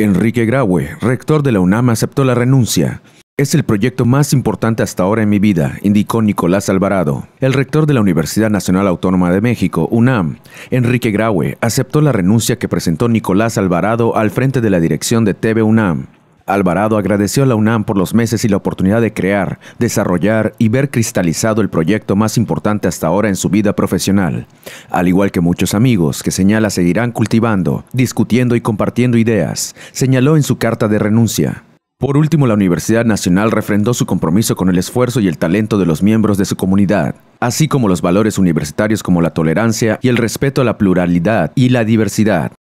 Enrique Graue, rector de la UNAM, aceptó la renuncia. Es el proyecto más importante hasta ahora en mi vida, indicó Nicolás Alvarado. El rector de la Universidad Nacional Autónoma de México, UNAM, Enrique Graue, aceptó la renuncia que presentó Nicolás Alvarado al frente de la dirección de TV UNAM. Alvarado agradeció a la UNAM por los meses y la oportunidad de crear, desarrollar y ver cristalizado el proyecto más importante hasta ahora en su vida profesional, al igual que muchos amigos que señala seguirán cultivando, discutiendo y compartiendo ideas, señaló en su carta de renuncia. Por último, la Universidad Nacional refrendó su compromiso con el esfuerzo y el talento de los miembros de su comunidad, así como los valores universitarios como la tolerancia y el respeto a la pluralidad y la diversidad,